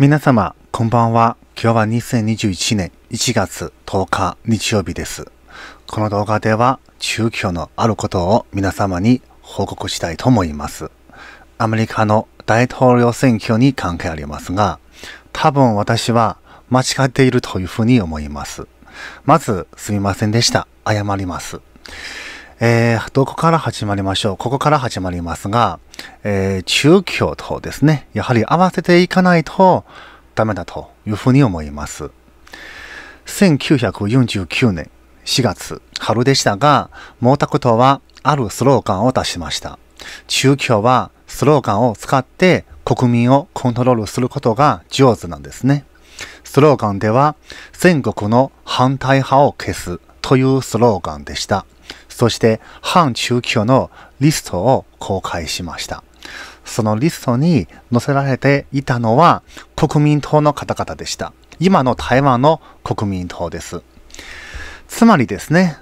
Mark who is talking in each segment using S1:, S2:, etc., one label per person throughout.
S1: 皆様、こんばんは。今日は2021年1月10日日曜日です。この動画では中共のあることを皆様に報告したいと思います。アメリカの大統領選挙に関係ありますが、多分私は間違っているというふうに思います。まず、すみませんでした。謝ります。えー、どこから始まりましょうここから始まりますが、えー、中教とですね、やはり合わせていかないとダメだというふうに思います。1949年4月、春でしたが、毛沢東はあるスローガンを出しました。中教はスローガンを使って国民をコントロールすることが上手なんですね。スローガンでは、全国の反対派を消すというスローガンでした。そして反中共のリストを公開しました。そのリストに載せられていたのは国民党の方々でした。今の台湾の国民党です。つまりですね、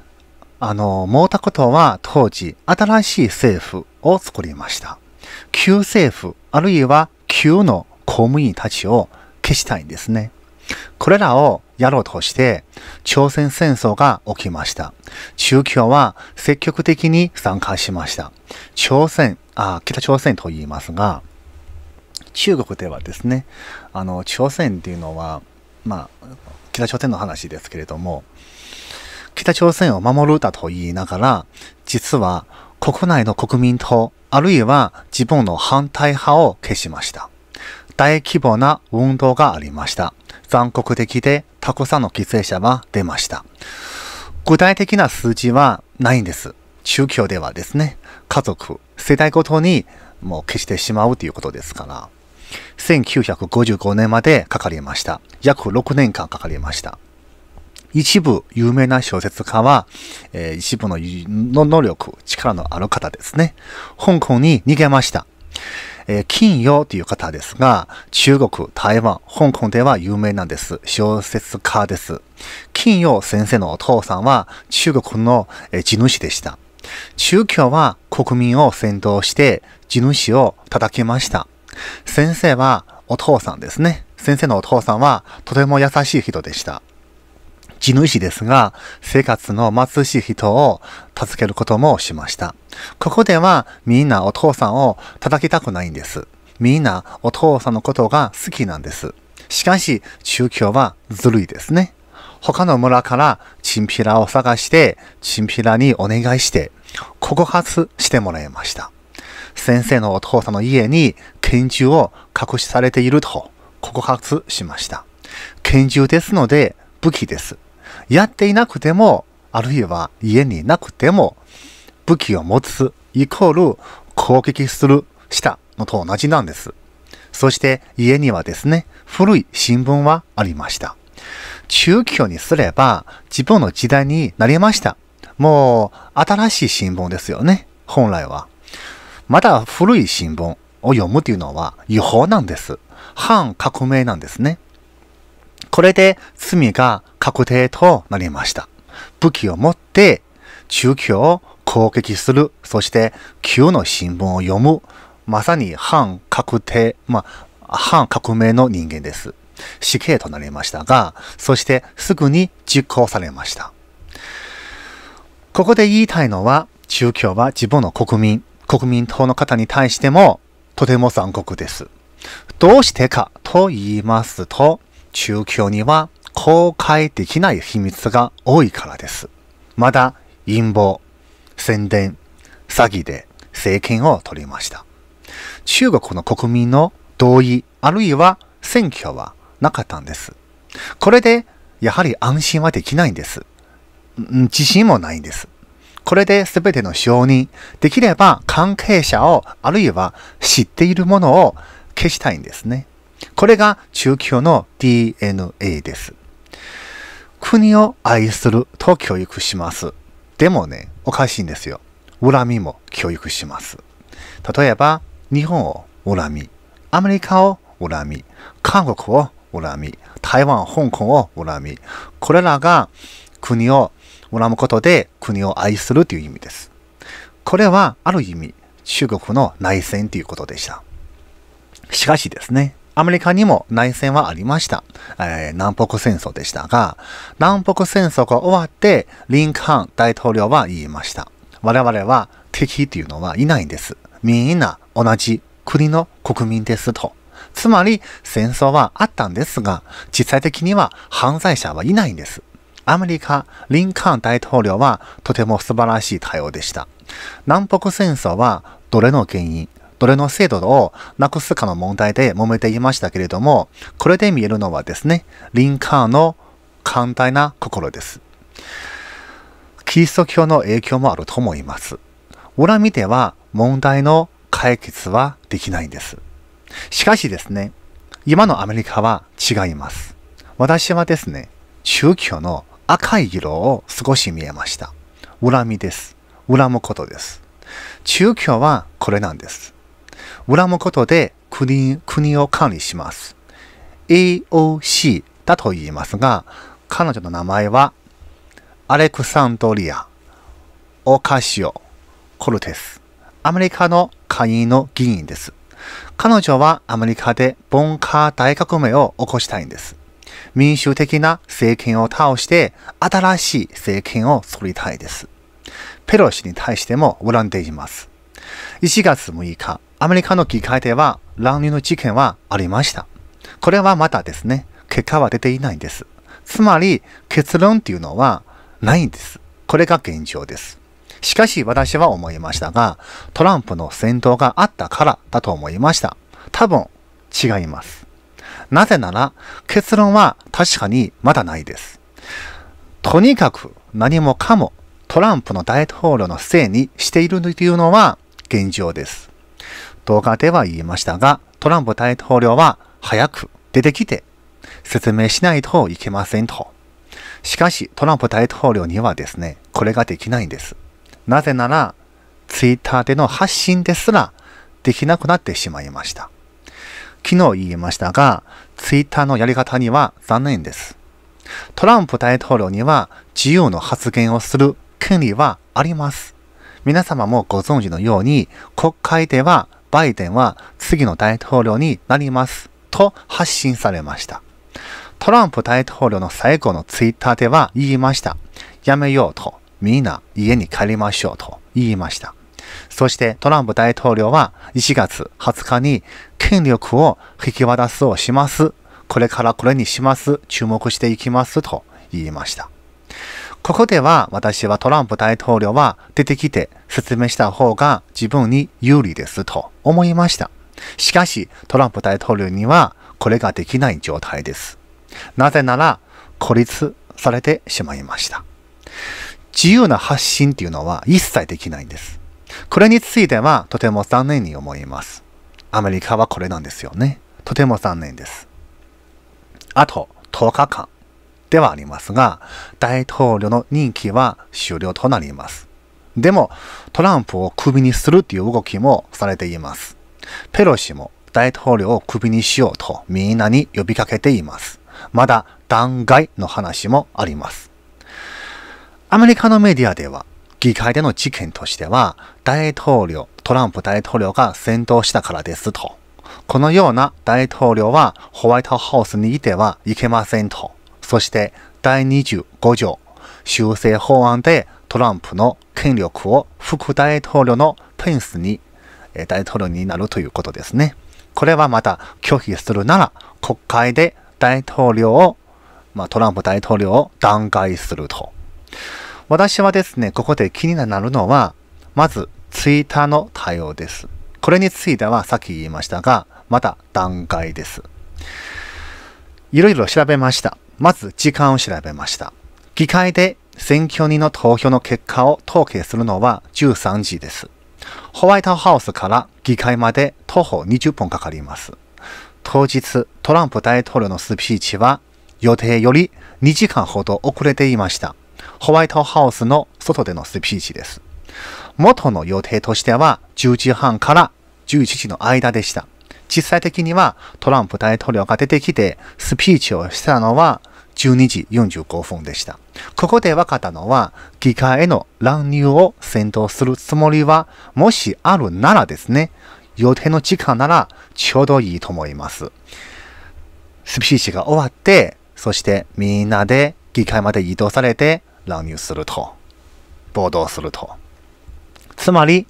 S1: あの、毛沢東は当時新しい政府を作りました。旧政府、あるいは旧の公務員たちを消したいんですね。これらをやろうとして、朝鮮戦争が起きました。中共は積極的に参加しました。朝鮮、あ、北朝鮮と言いますが、中国ではですね、あの、朝鮮っていうのは、まあ、北朝鮮の話ですけれども、北朝鮮を守るだと言いながら、実は国内の国民党、あるいは自分の反対派を消しました。大規模な運動がありました。残酷的でたくさんの犠牲者は出ました。具体的な数字はないんです。宗教ではですね、家族、世代ごとにもう消してしまうということですから、1955年までかかりました。約6年間かかりました。一部有名な小説家は、えー、一部の能力、力のある方ですね。香港に逃げました。えー、金曜という方ですが、中国、台湾、香港では有名なんです。小説家です。金曜先生のお父さんは中国の、えー、地主でした。宗教は国民を先導して地主を叩きました。先生はお父さんですね。先生のお父さんはとても優しい人でした。地主ですが、生活の貧しい人を助けることもしました。ここではみんなお父さんを叩きたくないんです。みんなお父さんのことが好きなんです。しかし、宗教はずるいですね。他の村からチンピラを探して、チンピラにお願いして、告発してもらいました。先生のお父さんの家に拳銃を隠しされていると告発しました。拳銃ですので武器です。やっていなくても、あるいは家にいなくても、武器を持つ、イコール攻撃する、したのと同じなんです。そして家にはですね、古い新聞はありました。中京にすれば自分の時代になりました。もう新しい新聞ですよね、本来は。まだ古い新聞を読むというのは違法なんです。反革命なんですね。これで罪が確定となりました。武器を持って中共を攻撃する、そして旧の新聞を読む、まさに反確定、まあ、反革命の人間です。死刑となりましたが、そしてすぐに実行されました。ここで言いたいのは、中共は自分の国民、国民党の方に対してもとても残酷です。どうしてかと言いますと、中共には公開できない秘密が多いからです。まだ陰謀、宣伝、詐欺で政権を取りました。中国の国民の同意、あるいは選挙はなかったんです。これで、やはり安心はできないんです。自信もないんです。これで全ての承認、できれば関係者を、あるいは知っているものを消したいんですね。これが中共の DNA です。国を愛すると教育します。でもね、おかしいんですよ。恨みも教育します。例えば、日本を恨み、アメリカを恨み、韓国を恨み、台湾、香港を恨み、これらが国を恨むことで国を愛するという意味です。これはある意味中国の内戦ということでした。しかしですね、アメリカにも内戦はありました。えー、南北戦争でしたが、南北戦争が終わって、リンカーン大統領は言いました。我々は敵というのはいないんです。みんな同じ国の国民ですと。つまり戦争はあったんですが、実際的には犯罪者はいないんです。アメリカ、リンカーン大統領はとても素晴らしい対応でした。南北戦争はどれの原因、どれの制度をなくすかの問題で揉めていましたけれども、これで見えるのはですね、リンカーンの寛大な心です。キリスト教の影響もあると思います。恨みでは問題の解決はできないんです。しかしですね、今のアメリカは違います。私はですね、宗教の赤い色を少し見えました。恨みです。恨むことです。宗教はこれなんです。恨むことで国国を管理します。AOC だと言いますが、彼女の名前は、アレクサンドリア・オカシオ・コルテス、アメリカの下院の議員です。彼女はアメリカでボンカー大革命を起こしたいんです。民主的な政権を倒して新しい政権を作りたいです。ペロシに対しても恨んでいます。1月6日、アメリカの議会では乱入の事件はありました。これはまだですね、結果は出ていないんです。つまり結論っていうのはないんです。これが現状です。しかし私は思いましたが、トランプの戦闘があったからだと思いました。多分違います。なぜなら結論は確かにまだないです。とにかく何もかもトランプの大統領のせいにしているというのは現状です。動画では言いましたが、トランプ大統領は早く出てきて説明しないといけませんと。しかし、トランプ大統領にはですね、これができないんです。なぜなら、ツイッターでの発信ですらできなくなってしまいました。昨日言いましたが、ツイッターのやり方には残念です。トランプ大統領には自由の発言をする権利はあります。皆様もご存知のように、国会ではバイデンは次の大統領になりますと発信されました。トランプ大統領の最後のツイッターでは言いました。やめようと、みんな家に帰りましょうと言いました。そしてトランプ大統領は1月20日に権力を引き渡すをします。これからこれにします。注目していきますと言いました。ここでは私はトランプ大統領は出てきて説明した方が自分に有利ですと思いました。しかし、トランプ大統領にはこれができない状態です。なぜなら、孤立されてしまいました。自由な発信っていうのは一切できないんです。これについてはとても残念に思います。アメリカはこれなんですよね。とても残念です。あと10日間ではありますが、大統領の任期は終了となります。でも、トランプをクビにするという動きもされています。ペロシも大統領をクビにしようとみんなに呼びかけています。まだ弾劾の話もあります。アメリカのメディアでは、議会での事件としては、大統領、トランプ大統領が先導したからですと。このような大統領はホワイトハウスにいてはいけませんと。そして第25条、修正法案でトランプの権力を副大統領のペンスに、え大統領になるということですね。これはまた拒否するなら国会で大統領を、まあ、トランプ大統領を弾劾すると。私はですね、ここで気になるのは、まずツイッターの対応です。これについてはさっき言いましたが、また弾劾です。いろいろ調べました。まず時間を調べました。議会で選挙人の投票の結果を統計するのは13時です。ホワイトハウスから議会まで徒歩20分かかります。当日、トランプ大統領のスピーチは予定より2時間ほど遅れていました。ホワイトハウスの外でのスピーチです。元の予定としては10時半から11時の間でした。実際的にはトランプ大統領が出てきてスピーチをしたのは12時45分でした。ここで分かったのは、議会への乱入を先導するつもりは、もしあるならですね、予定の時間ならちょうどいいと思います。スピーチが終わって、そしてみんなで議会まで移動されて乱入すると、暴動すると。つまり、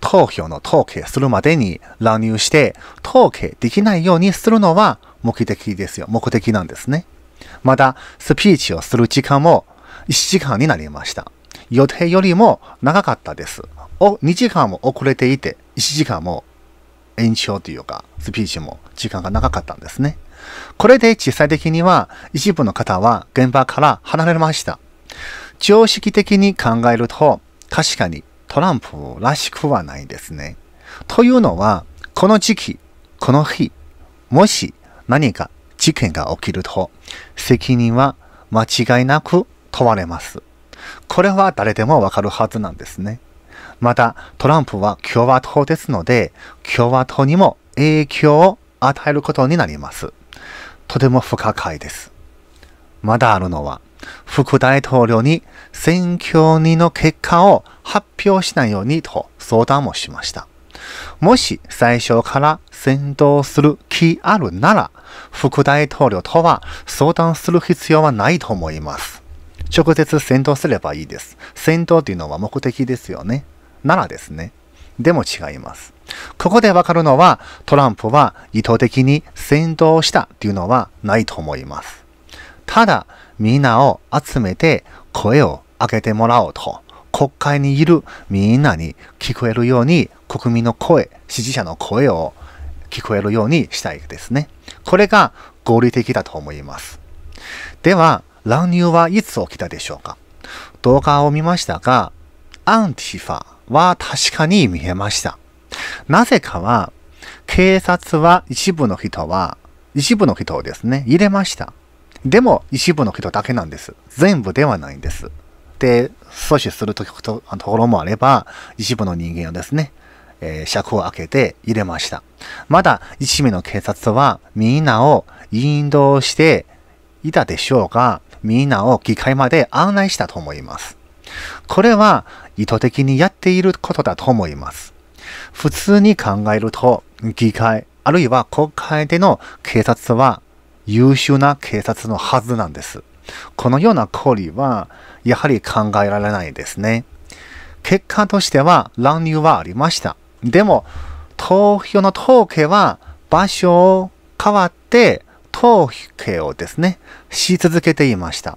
S1: 投票の統計するまでに乱入して、統計できないようにするのは目的ですよ。目的なんですね。また、スピーチをする時間も1時間になりました。予定よりも長かったです。お、2時間も遅れていて、1時間も延長というか、スピーチも時間が長かったんですね。これで実際的には一部の方は現場から離れました。常識的に考えると、確かにトランプらしくはないですね。というのは、この時期、この日、もし何か事件が起きると、責任は間違いなく問われます。これは誰でもわかるはずなんですね。また、トランプは共和党ですので、共和党にも影響を与えることになります。とても不可解です。まだあるのは、副大統領に選挙にの結果を発表しないようにと相談もしました。もし最初から先導する気あるなら、副大統領とは相談する必要はないと思います。直接戦闘すればいいです。戦闘というのは目的ですよね。ならですね。でも違います。ここでわかるのは、トランプは意図的に戦闘したというのはないと思います。ただ、みんなを集めて声を上げてもらおうと、国会にいるみんなに聞こえるように、国民の声、支持者の声を聞こえるようにしたいですね。これが合理的だと思います。では、乱入はいつ起きたでしょうか動画を見ましたが、アンティファは確かに見えました。なぜかは、警察は一部の人は、一部の人をですね、入れました。でも、一部の人だけなんです。全部ではないんです。で、阻止するととところもあれば、一部の人間をですね、えー、尺を開けて入れました。まだ一名の警察はみんなを引導していたでしょうが、みんなを議会まで案内したと思います。これは意図的にやっていることだと思います。普通に考えると、議会、あるいは国会での警察は優秀な警察のはずなんです。このような行為は、やはり考えられないですね。結果としては乱入はありました。でも、投票の統計は場所を変わって投計をですね、し続けていました。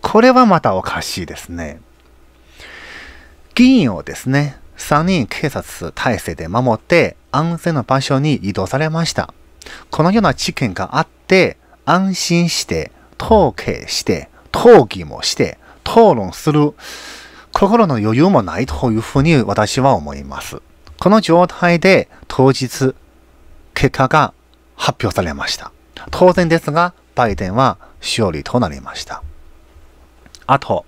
S1: これはまたおかしいですね。議員をですね、3人警察体制で守って安全な場所に移動されました。このような事件があって、安心して、統計して、討議もして、討論する心の余裕もないというふうに私は思います。この状態で当日結果が発表されました。当然ですが、バイデンは勝利となりました。あと、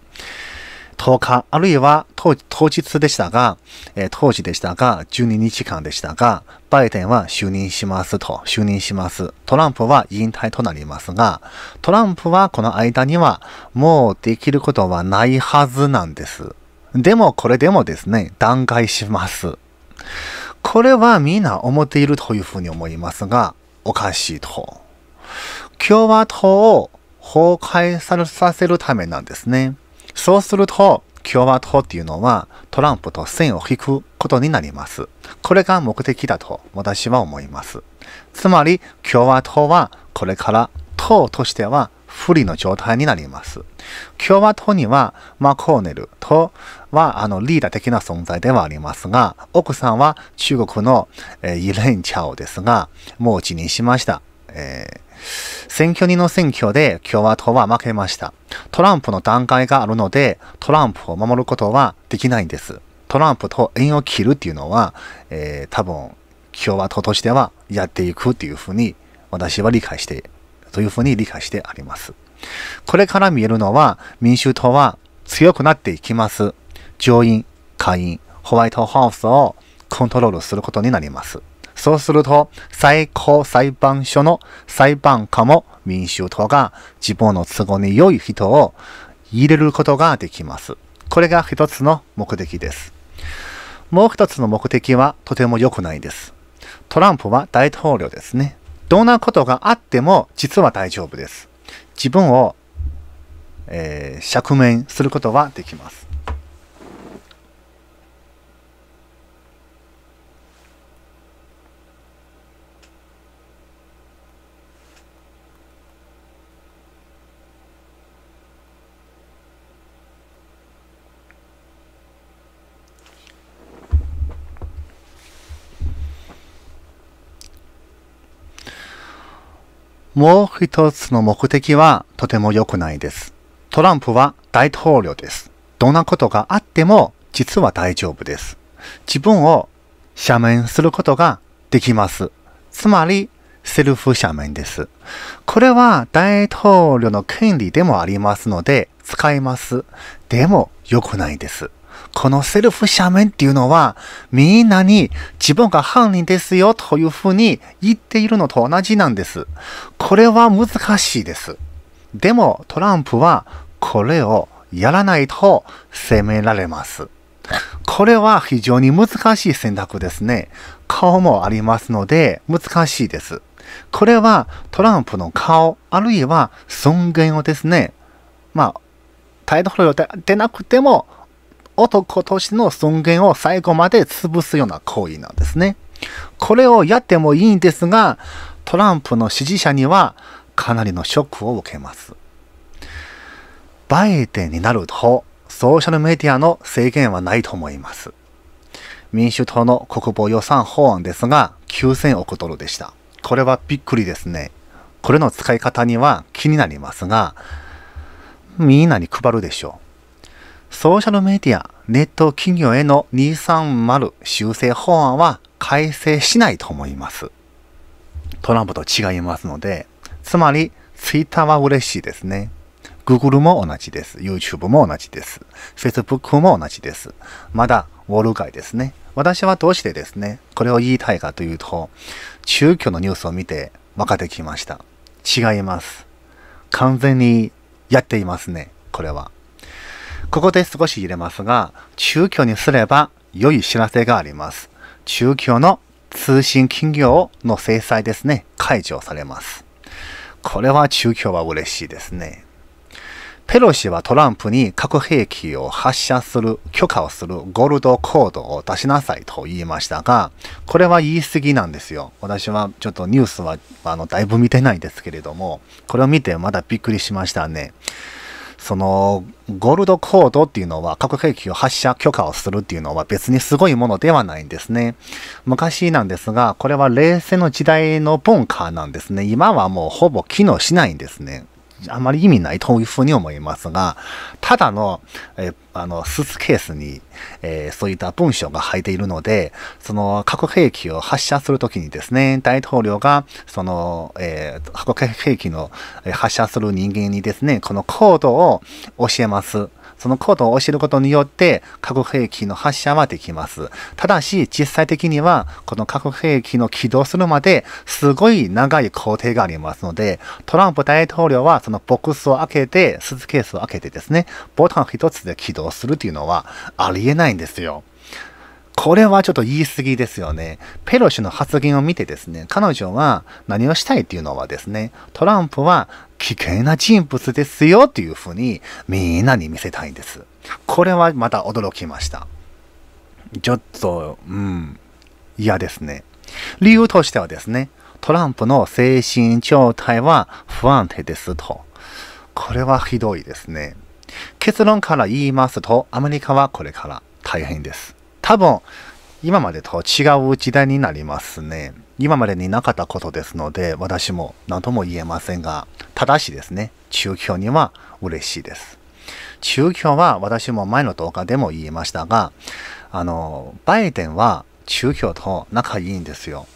S1: 10日、あるいは当日でしたが、えー、当時でしたが、12日間でしたが、バイデンは就任しますと、就任します。トランプは引退となりますが、トランプはこの間にはもうできることはないはずなんです。でもこれでもですね、弾劾します。これは皆思っているというふうに思いますが、おかしいと。共和党を崩壊させるためなんですね。そうすると、共和党っていうのはトランプと線を引くことになります。これが目的だと私は思います。つまり共和党はこれから党としては不利の状態になります。共和党にはマコーネルとはあのリーダー的な存在ではありますが、奥さんは中国の、えー、イレン・チャオですが、もう辞任しました。えー選挙人の選挙で共和党は負けました。トランプの段階があるので、トランプを守ることはできないんです。トランプと縁を切るっていうのは、えー、多分、共和党としてはやっていくっていうふうに私は理解してというふうに理解してあります。これから見えるのは民主党は強くなっていきます。上院、下院、ホワイトハウスをコントロールすることになります。そうすると、最高裁判所の裁判官も民主党が自分の都合に良い人を入れることができます。これが一つの目的です。もう一つの目的はとても良くないです。トランプは大統領ですね。どんなことがあっても実は大丈夫です。自分を、えー、釈明することはできます。もう一つの目的はとても良くないです。トランプは大統領です。どんなことがあっても実は大丈夫です。自分を赦免することができます。つまり、セルフ赦免です。これは大統領の権利でもありますので使います。でも良くないです。このセルフ斜面っていうのは、みんなに自分が犯人ですよというふうに言っているのと同じなんです。これは難しいです。でも、トランプはこれをやらないと責められます。これは非常に難しい選択ですね。顔もありますので難しいです。これはトランプの顔、あるいは尊厳をですね、まあ、態度を出なくても男としての尊厳を最後まで潰すような行為なんですね。これをやってもいいんですが、トランプの支持者にはかなりのショックを受けます。バイデンになると、ソーシャルメディアの制限はないと思います。民主党の国防予算法案ですが、9000億ドルでした。これはびっくりですね。これの使い方には気になりますが、みんなに配るでしょう。ソーシャルメディア、ネット企業への230修正法案は改正しないと思います。トランプと違いますので、つまり、ツイッターは嬉しいですね。Google も同じです。YouTube も同じです。Facebook も同じです。まだ、ウォール街ですね。私はどうしてですね、これを言いたいかというと、中距のニュースを見て分かってきました。違います。完全にやっていますね、これは。ここで少し入れますが、中居にすれば良い知らせがあります。中居の通信企業の制裁ですね、解除されます。これは中居は嬉しいですね。ペロシはトランプに核兵器を発射する許可をするゴールドコードを出しなさいと言いましたが、これは言い過ぎなんですよ。私はちょっとニュースはあのだいぶ見てないですけれども、これを見てまだびっくりしましたね。その、ゴールドコードっていうのは核兵器を発射許可をするっていうのは別にすごいものではないんですね。昔なんですが、これは冷戦の時代のボンカーなんですね。今はもうほぼ機能しないんですね。あまり意味ないというふうに思いますが、ただの、えあの、スーツケースに、えー、そういった文章が入っているので、その核兵器を発射するときにですね、大統領が、その、えー、核兵器の発射する人間にですね、このコードを教えます。そのコードを教えることによって核兵器の発射はできます。ただし、実際的には、この核兵器の起動するまですごい長い工程がありますので、トランプ大統領はそのボックスを開けて、スーツケースを開けてですね、ボタン一つで起動するというのはありえないんですよ。これはちょっと言い過ぎですよね。ペロシの発言を見てですね、彼女は何をしたいっていうのはですね、トランプは危険な人物ですよっていうふうにみんなに見せたいんです。これはまた驚きました。ちょっと、うん、嫌ですね。理由としてはですね、トランプの精神状態は不安定ですと。これはひどいですね。結論から言いますと、アメリカはこれから大変です。多分今までと違う時代になりますね。今までになかったことですので、私も何とも言えませんが、ただしですね、中京には嬉しいです。中京は私も前の動画でも言いましたが、あの、バイデンは中京と仲いいんですよ。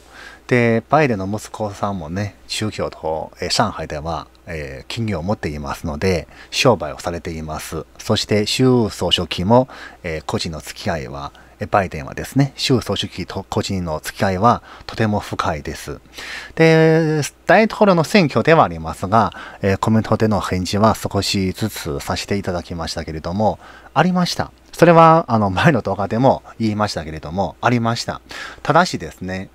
S1: で、バイデンの息子さんもね、中京と、え上海では、えー、企業を持っていますので、商売をされています。そして、習総書記も、えー、個人の付き合いはバイデンはですね、習総書記と個人の付き合いはとても深いです。で、大統領の選挙ではありますが、えコメントでの返事は少しずつさせていただきましたけれども、ありました。それは、あの、前の動画でも言いましたけれども、ありました。ただしですね、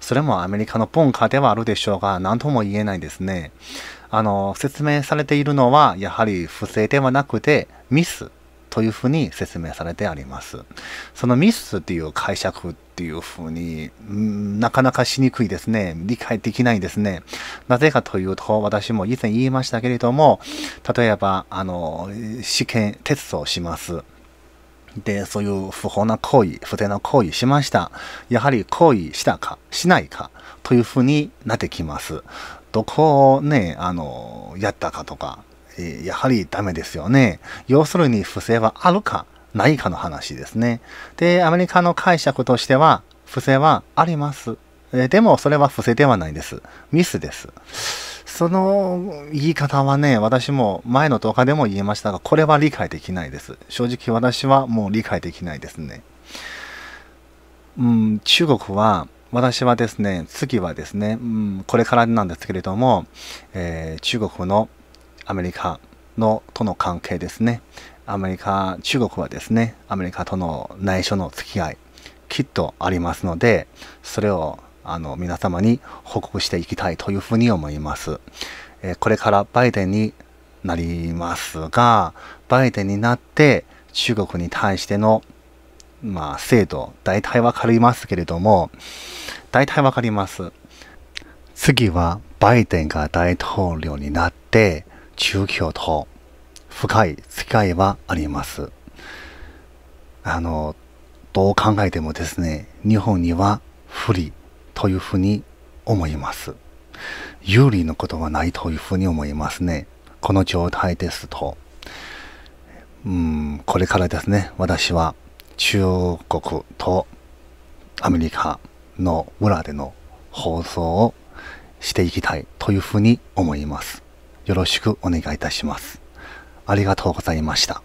S1: それもアメリカの文化ではあるでしょうが、何とも言えないですね。あの、説明されているのは、やはり不正ではなくて、ミスというふうに説明されてあります。そのミスっていう解釈っていうふうに、なかなかしにくいですね。理解できないですね。なぜかというと、私も以前言いましたけれども、例えば、あの、試験、テストをします。で、そういう不法な行為、不正な行為しました。やはり行為したか、しないか、というふうになってきます。どこをね、あの、やったかとか、えやはりダメですよね。要するに不正はあるかないかの話ですね。で、アメリカの解釈としては、不正はあります。えでもそれは不正ではないです。ミスです。その言い方はね、私も前の動画でも言いましたが、これは理解できないです。正直私はもう理解できないですね。うん、中国は、私はですね、次はですね、うん、これからなんですけれども、えー、中国のアメリカのとの関係ですね。アメリカ、中国はですね、アメリカとの内緒の付き合い、きっとありますので、それをあの皆様に報告していきたいというふうに思います。えこれからバイデンになりますが、バイデンになって中国に対しての、まあ、制度、大体わかりますけれども、大体わかります。次はバイデンが大統領になって、宗教と深い付き合いはあります。あの、どう考えてもですね、日本には不利というふうに思います。有利のことはないというふうに思いますね。この状態ですと。うん、これからですね、私は中国とアメリカの村での放送をしていきたいというふうに思います。よろしくお願いいたします。ありがとうございました。